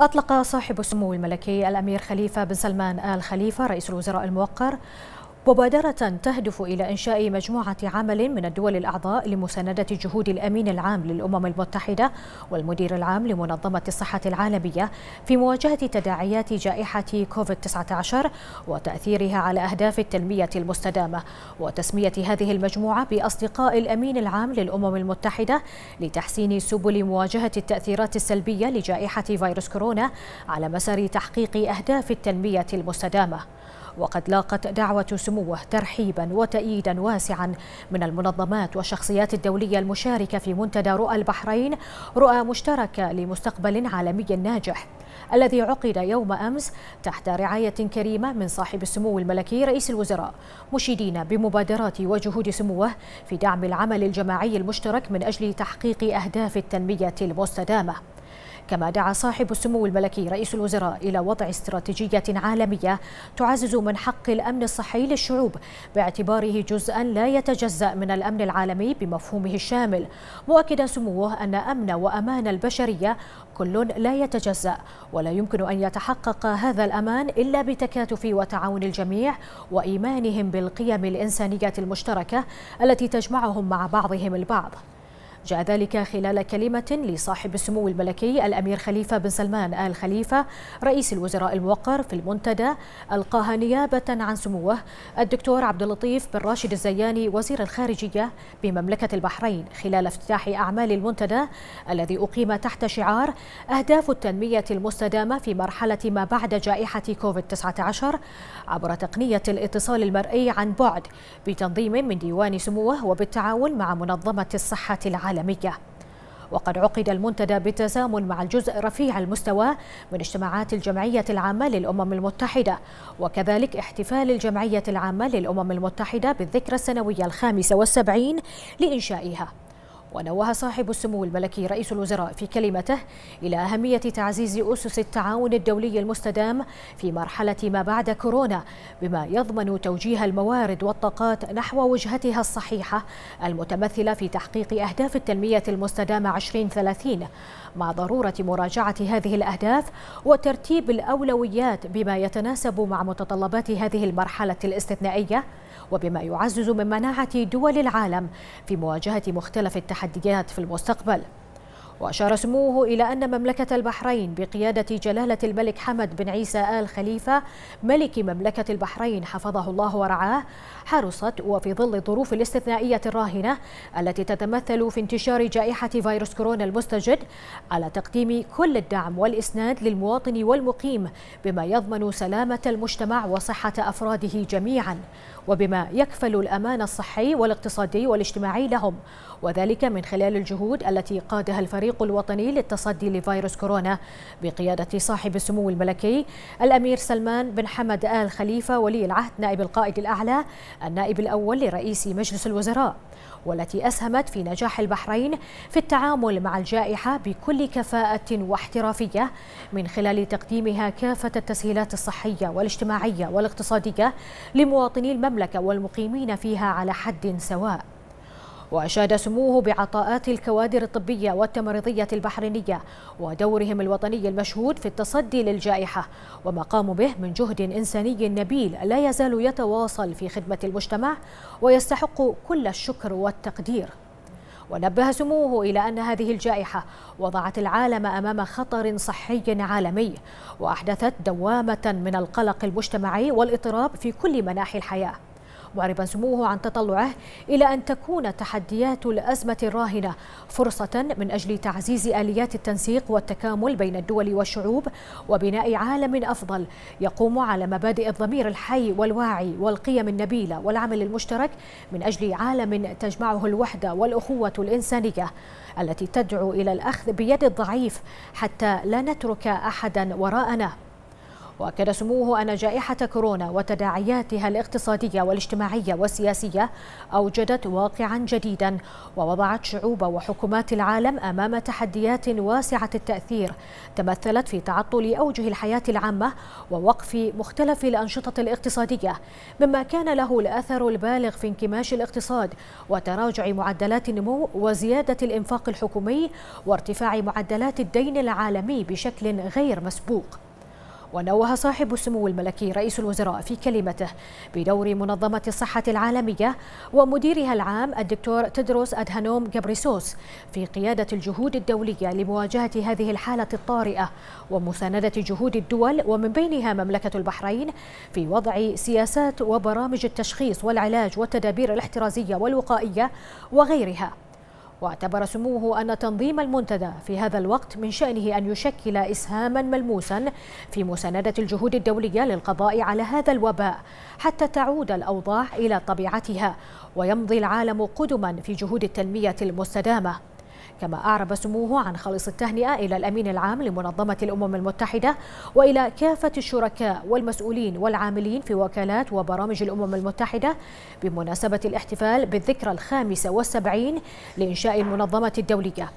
أطلق صاحب السمو الملكي الأمير خليفة بن سلمان آل خليفة رئيس الوزراء الموقر مبادرة تهدف إلى إنشاء مجموعة عمل من الدول الأعضاء لمساندة جهود الأمين العام للأمم المتحدة والمدير العام لمنظمة الصحة العالمية في مواجهة تداعيات جائحة كوفيد-19 وتأثيرها على أهداف التنمية المستدامة وتسمية هذه المجموعة بأصدقاء الأمين العام للأمم المتحدة لتحسين سبل مواجهة التأثيرات السلبية لجائحة فيروس كورونا على مسار تحقيق أهداف التنمية المستدامة وقد لاقت دعوة سموه ترحيبا وتأييدا واسعا من المنظمات والشخصيات الدولية المشاركة في منتدى رؤى البحرين رؤى مشتركة لمستقبل عالمي ناجح الذي عقد يوم أمس تحت رعاية كريمة من صاحب السمو الملكي رئيس الوزراء مشيدين بمبادرات وجهود سموه في دعم العمل الجماعي المشترك من أجل تحقيق أهداف التنمية المستدامة كما دعا صاحب السمو الملكي رئيس الوزراء إلى وضع استراتيجية عالمية تعزز من حق الأمن الصحي للشعوب باعتباره جزءا لا يتجزأ من الأمن العالمي بمفهومه الشامل مؤكدا سموه أن أمن وأمان البشرية كل لا يتجزأ ولا يمكن أن يتحقق هذا الأمان إلا بتكاتف وتعاون الجميع وإيمانهم بالقيم الإنسانية المشتركة التي تجمعهم مع بعضهم البعض جاء ذلك خلال كلمة لصاحب السمو الملكي الأمير خليفة بن سلمان آل خليفة رئيس الوزراء الموقر في المنتدى ألقاها نيابة عن سموه الدكتور عبد اللطيف بن راشد الزياني وزير الخارجية بمملكة البحرين خلال افتتاح أعمال المنتدى الذي أقيم تحت شعار أهداف التنمية المستدامة في مرحلة ما بعد جائحة كوفيد-19 عبر تقنية الاتصال المرئي عن بعد بتنظيم من ديوان سموه وبالتعاون مع منظمة الصحة العالمية العالمية وقد عقد المنتدى بالتزامن مع الجزء رفيع المستوى من اجتماعات الجمعية العامة للأمم المتحدة وكذلك احتفال الجمعية العامة للأمم المتحدة بالذكرى السنوية الخامسة والسبعين لإنشائها ونوه صاحب السمو الملكي رئيس الوزراء في كلمته إلى أهمية تعزيز أسس التعاون الدولي المستدام في مرحلة ما بعد كورونا بما يضمن توجيه الموارد والطاقات نحو وجهتها الصحيحة المتمثلة في تحقيق أهداف التنمية المستدامة 2030 مع ضرورة مراجعة هذه الأهداف وترتيب الأولويات بما يتناسب مع متطلبات هذه المرحلة الاستثنائية وبما يعزز من مناعة دول العالم في مواجهة مختلف التحديات في المستقبل وأشار سموه إلى أن مملكة البحرين بقيادة جلالة الملك حمد بن عيسى آل خليفة ملك مملكة البحرين حفظه الله ورعاه حرصت وفي ظل الظروف الاستثنائية الراهنة التي تتمثل في انتشار جائحة فيروس كورونا المستجد على تقديم كل الدعم والإسناد للمواطن والمقيم بما يضمن سلامة المجتمع وصحة أفراده جميعاً وبما يكفل الأمان الصحي والاقتصادي والاجتماعي لهم وذلك من خلال الجهود التي قادها الفريق الوطني للتصدي لفيروس كورونا بقيادة صاحب السمو الملكي الأمير سلمان بن حمد آل خليفة ولي العهد نائب القائد الأعلى النائب الأول لرئيس مجلس الوزراء والتي أسهمت في نجاح البحرين في التعامل مع الجائحة بكل كفاءة واحترافية من خلال تقديمها كافة التسهيلات الصحية والاجتماعية والاقتصادية لمواطني المملكة المملكة والمقيمين فيها على حد سواء وأشاد سموه بعطاءات الكوادر الطبية والتمريضية البحرينية ودورهم الوطني المشهود في التصدي للجائحة وما قاموا به من جهد إنساني نبيل لا يزال يتواصل في خدمة المجتمع ويستحق كل الشكر والتقدير ونبه سموه إلى أن هذه الجائحة وضعت العالم أمام خطر صحي عالمي وأحدثت دوامة من القلق المجتمعي والاضطراب في كل مناحي الحياة معربا سموه عن تطلعه إلى أن تكون تحديات الأزمة الراهنة فرصة من أجل تعزيز آليات التنسيق والتكامل بين الدول والشعوب وبناء عالم أفضل يقوم على مبادئ الضمير الحي والواعي والقيم النبيلة والعمل المشترك من أجل عالم تجمعه الوحدة والأخوة الإنسانية التي تدعو إلى الأخذ بيد الضعيف حتى لا نترك أحدا وراءنا وأكد سموه أن جائحة كورونا وتداعياتها الاقتصادية والاجتماعية والسياسية أوجدت واقعا جديدا ووضعت شعوب وحكومات العالم أمام تحديات واسعة التأثير تمثلت في تعطل أوجه الحياة العامة ووقف مختلف الأنشطة الاقتصادية مما كان له الأثر البالغ في انكماش الاقتصاد وتراجع معدلات النمو وزيادة الإنفاق الحكومي وارتفاع معدلات الدين العالمي بشكل غير مسبوق ونوه صاحب السمو الملكي رئيس الوزراء في كلمته بدور منظمة الصحة العالمية ومديرها العام الدكتور تدروس أدهانوم جبريسوس في قيادة الجهود الدولية لمواجهة هذه الحالة الطارئة ومساندة جهود الدول ومن بينها مملكة البحرين في وضع سياسات وبرامج التشخيص والعلاج والتدابير الاحترازية والوقائية وغيرها واعتبر سموه أن تنظيم المنتدى في هذا الوقت من شأنه أن يشكل إسهاما ملموسا في مساندة الجهود الدولية للقضاء على هذا الوباء حتى تعود الأوضاع إلى طبيعتها ويمضي العالم قدما في جهود التنمية المستدامة كما أعرب سموه عن خالص التهنئة إلى الأمين العام لمنظمة الأمم المتحدة وإلى كافة الشركاء والمسؤولين والعاملين في وكالات وبرامج الأمم المتحدة بمناسبة الاحتفال بالذكرى الخامسة والسبعين لإنشاء المنظمة الدولية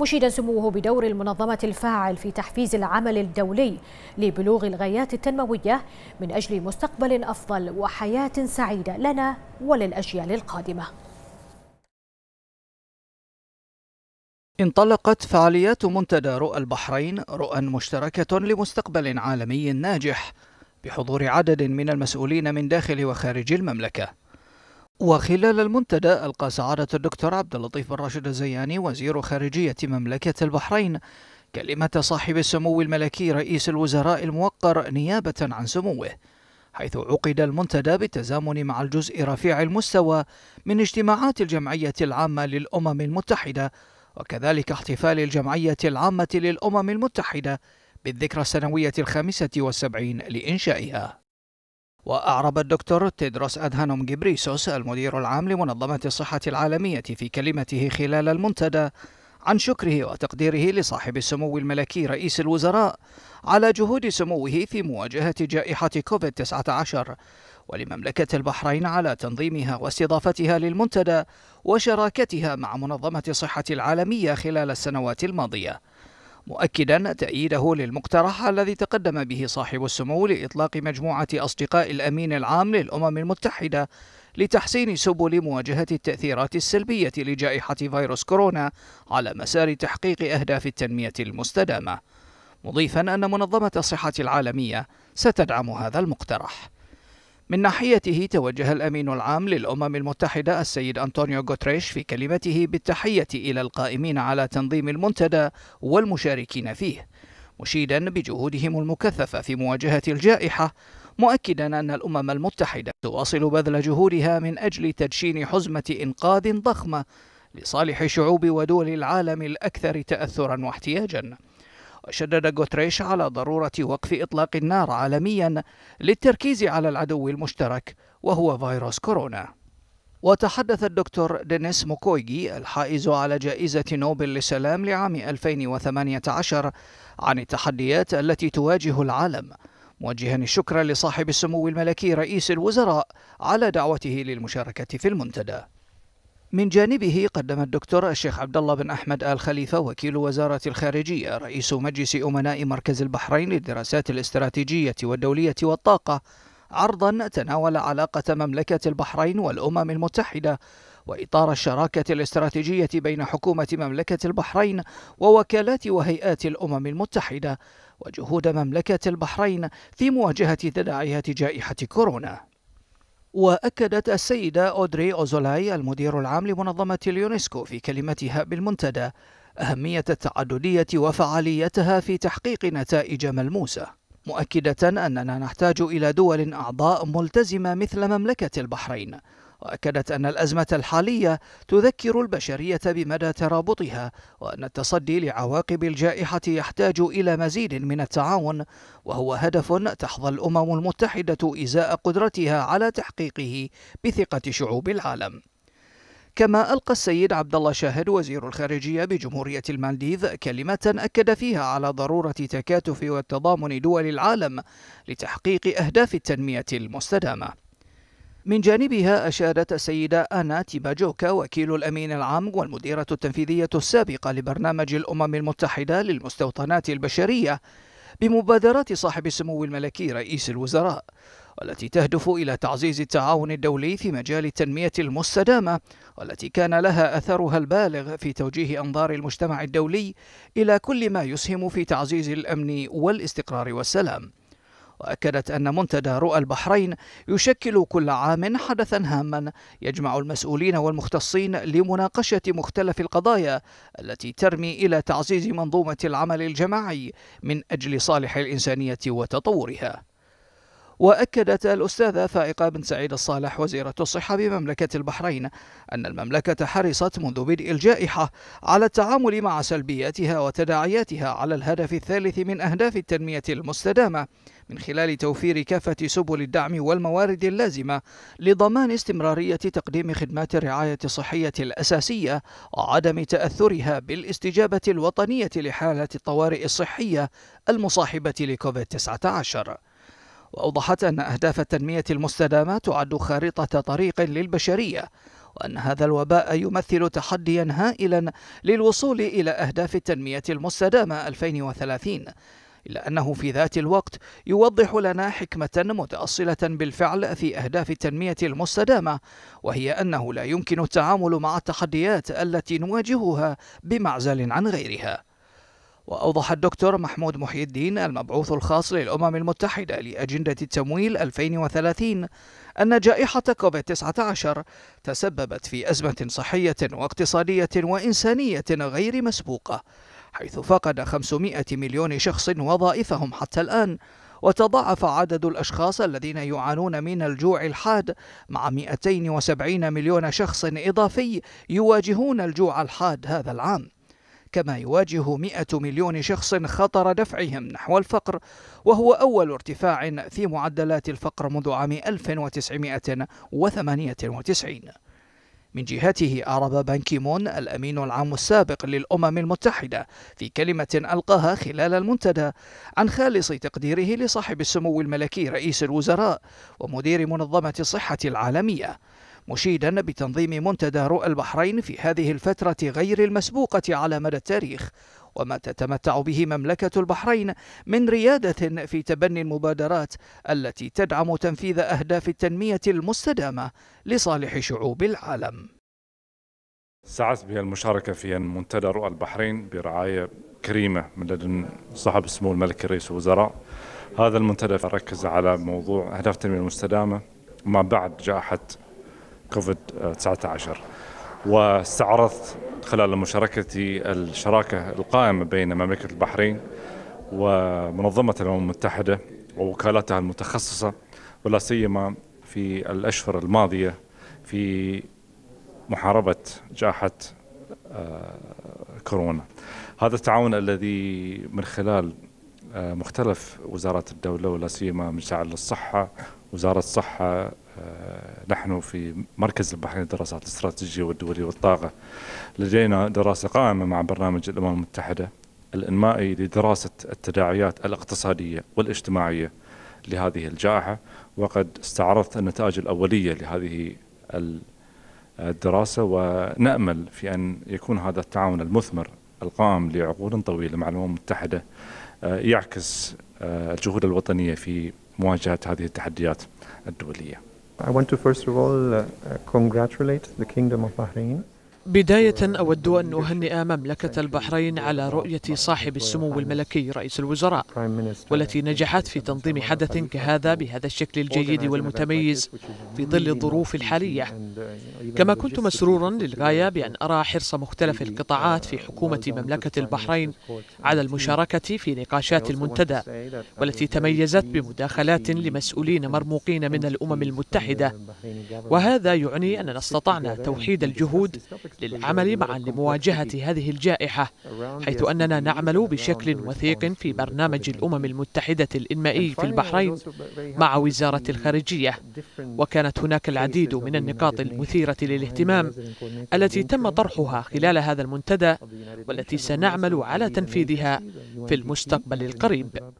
مشيدا سموه بدور المنظمة الفاعل في تحفيز العمل الدولي لبلوغ الغايات التنموية من أجل مستقبل أفضل وحياة سعيدة لنا وللأجيال القادمة انطلقت فعاليات منتدى رؤى البحرين رؤى مشتركة لمستقبل عالمي ناجح بحضور عدد من المسؤولين من داخل وخارج المملكة وخلال المنتدى ألقى سعادة الدكتور عبد اللطيف بن راشد الزياني وزير خارجية مملكة البحرين كلمة صاحب السمو الملكي رئيس الوزراء الموقر نيابة عن سموه حيث عقد المنتدى بالتزامن مع الجزء رفيع المستوى من اجتماعات الجمعية العامة للأمم المتحدة وكذلك احتفال الجمعية العامة للأمم المتحدة بالذكرى السنوية الخامسة والسبعين لإنشائها وأعرب الدكتور تيدروس أدهانوم جبريسوس المدير العام لمنظمة الصحة العالمية في كلمته خلال المنتدى عن شكره وتقديره لصاحب السمو الملكي رئيس الوزراء على جهود سموه في مواجهة جائحة كوفيد-19 ولمملكة البحرين على تنظيمها واستضافتها للمنتدى وشراكتها مع منظمة الصحة العالمية خلال السنوات الماضية مؤكدا تأييده للمقترح الذي تقدم به صاحب السمو لإطلاق مجموعة أصدقاء الأمين العام للأمم المتحدة لتحسين سبل مواجهة التأثيرات السلبية لجائحة فيروس كورونا على مسار تحقيق أهداف التنمية المستدامة مضيفا أن منظمة الصحة العالمية ستدعم هذا المقترح من ناحيته توجه الأمين العام للأمم المتحدة السيد أنطونيو غوتريش في كلمته بالتحية إلى القائمين على تنظيم المنتدى والمشاركين فيه مشيدا بجهودهم المكثفة في مواجهة الجائحة مؤكدا أن الأمم المتحدة تواصل بذل جهودها من أجل تدشين حزمة إنقاذ ضخمة لصالح شعوب ودول العالم الأكثر تأثرا واحتياجا وشدد غوتريش على ضرورة وقف إطلاق النار عالميا للتركيز على العدو المشترك وهو فيروس كورونا وتحدث الدكتور دينيس موكويجي الحائز على جائزة نوبل للسلام لعام 2018 عن التحديات التي تواجه العالم موجها الشكر لصاحب السمو الملكي رئيس الوزراء على دعوته للمشاركة في المنتدى من جانبه قدم الدكتور الشيخ عبد الله بن احمد ال خليفه وكيل وزاره الخارجيه رئيس مجلس امناء مركز البحرين للدراسات الاستراتيجيه والدوليه والطاقه عرضا تناول علاقه مملكه البحرين والامم المتحده واطار الشراكه الاستراتيجيه بين حكومه مملكه البحرين ووكالات وهيئات الامم المتحده وجهود مملكه البحرين في مواجهه تداعيات جائحه كورونا وأكدت السيدة أودري أوزولاي المدير العام لمنظمة اليونسكو في كلمتها بالمنتدى أهمية التعددية وفعاليتها في تحقيق نتائج ملموسة مؤكدة أننا نحتاج إلى دول أعضاء ملتزمة مثل مملكة البحرين وأكدت أن الأزمة الحالية تذكر البشرية بمدى ترابطها وأن التصدي لعواقب الجائحة يحتاج إلى مزيد من التعاون وهو هدف تحظى الأمم المتحدة إزاء قدرتها على تحقيقه بثقة شعوب العالم كما ألقى السيد عبد الله شاهد وزير الخارجية بجمهورية المالديف كلمة أكد فيها على ضرورة تكاتف والتضامن دول العالم لتحقيق أهداف التنمية المستدامة من جانبها أشادت السيدة أنا تيباجوكا وكيل الأمين العام والمديرة التنفيذية السابقة لبرنامج الأمم المتحدة للمستوطنات البشرية بمبادرات صاحب السمو الملكي رئيس الوزراء والتي تهدف إلى تعزيز التعاون الدولي في مجال التنمية المستدامة والتي كان لها أثرها البالغ في توجيه أنظار المجتمع الدولي إلى كل ما يسهم في تعزيز الأمن والاستقرار والسلام وأكدت أن منتدى رؤى البحرين يشكل كل عام حدثا هاما يجمع المسؤولين والمختصين لمناقشة مختلف القضايا التي ترمي إلى تعزيز منظومة العمل الجماعي من أجل صالح الإنسانية وتطورها وأكدت الأستاذة فائقة بن سعيد الصالح وزيرة الصحة بمملكة البحرين أن المملكة حرصت منذ بدء الجائحة على التعامل مع سلبياتها وتداعياتها على الهدف الثالث من أهداف التنمية المستدامة من خلال توفير كافة سبل الدعم والموارد اللازمة لضمان استمرارية تقديم خدمات الرعاية الصحية الأساسية وعدم تأثرها بالاستجابة الوطنية لحالة الطوارئ الصحية المصاحبة لكوفيد-19 وأوضحت أن أهداف التنمية المستدامة تعد خارطة طريق للبشرية وأن هذا الوباء يمثل تحديا هائلا للوصول إلى أهداف التنمية المستدامة 2030 إلا أنه في ذات الوقت يوضح لنا حكمة متأصلة بالفعل في أهداف التنمية المستدامة وهي أنه لا يمكن التعامل مع التحديات التي نواجهها بمعزل عن غيرها وأوضح الدكتور محمود محي الدين المبعوث الخاص للأمم المتحدة لأجندة التمويل 2030 أن جائحة كوفيد-19 تسببت في أزمة صحية واقتصادية وإنسانية غير مسبوقة حيث فقد 500 مليون شخص وظائفهم حتى الآن وتضاعف عدد الأشخاص الذين يعانون من الجوع الحاد مع 270 مليون شخص إضافي يواجهون الجوع الحاد هذا العام كما يواجه 100 مليون شخص خطر دفعهم نحو الفقر وهو أول ارتفاع في معدلات الفقر منذ عام 1998 من جهته أعرب بان كيمون الأمين العام السابق للأمم المتحدة في كلمة ألقاها خلال المنتدى عن خالص تقديره لصاحب السمو الملكي رئيس الوزراء ومدير منظمة الصحة العالمية مشيدا بتنظيم منتدى رؤى البحرين في هذه الفترة غير المسبوقة على مدى التاريخ وما تتمتع به مملكة البحرين من ريادة في تبني المبادرات التي تدعم تنفيذ أهداف التنمية المستدامة لصالح شعوب العالم سعت بها المشاركة في منتدى رؤى البحرين برعاية كريمة من لدن صاحب السمو الملك رئيس الوزراء هذا المنتدى ركز على موضوع أهداف التنمية المستدامة ما بعد جائحة كوفيد 19 واستعرضت خلال مشاركتي الشراكة القائمة بين مملكة البحرين ومنظمة الأمم المتحدة ووكالاتها المتخصصة ولا سيما في الأشهر الماضية في محاربة جائحة آه، كورونا هذا التعاون الذي من خلال آه، مختلف وزارات الدولة ولا سيما مجلس الصحة وزارة الصحة آه، نحن في مركز البحرين للدراسات الاستراتيجية والدولية والطاقة لدينا دراسة قائمة مع برنامج الأمم المتحدة الإنمائي لدراسة التداعيات الاقتصادية والاجتماعية لهذه الجائحة وقد استعرضت النتائج الأولية لهذه الدراسة ونأمل في أن يكون هذا التعاون المثمر القائم لعقود طويلة مع الأمم المتحدة آه، يعكس آه، الجهود الوطنية في مواجهة هذه التحديات الدولية I want to first of all uh, uh congratulate the Kingdom of Bahrain بداية أود أن أهنئ مملكة البحرين على رؤية صاحب السمو الملكي رئيس الوزراء والتي نجحت في تنظيم حدث كهذا بهذا الشكل الجيد والمتميز في ظل الظروف الحالية كما كنت مسرورا للغاية بأن أرى حرص مختلف القطاعات في حكومة مملكة البحرين على المشاركة في نقاشات المنتدى والتي تميزت بمداخلات لمسؤولين مرموقين من الأمم المتحدة وهذا يعني أننا استطعنا توحيد الجهود للعمل معا لمواجهة هذه الجائحة حيث أننا نعمل بشكل وثيق في برنامج الأمم المتحدة الإنمائي في البحرين مع وزارة الخارجية وكانت هناك العديد من النقاط المثيرة للاهتمام التي تم طرحها خلال هذا المنتدى والتي سنعمل على تنفيذها في المستقبل القريب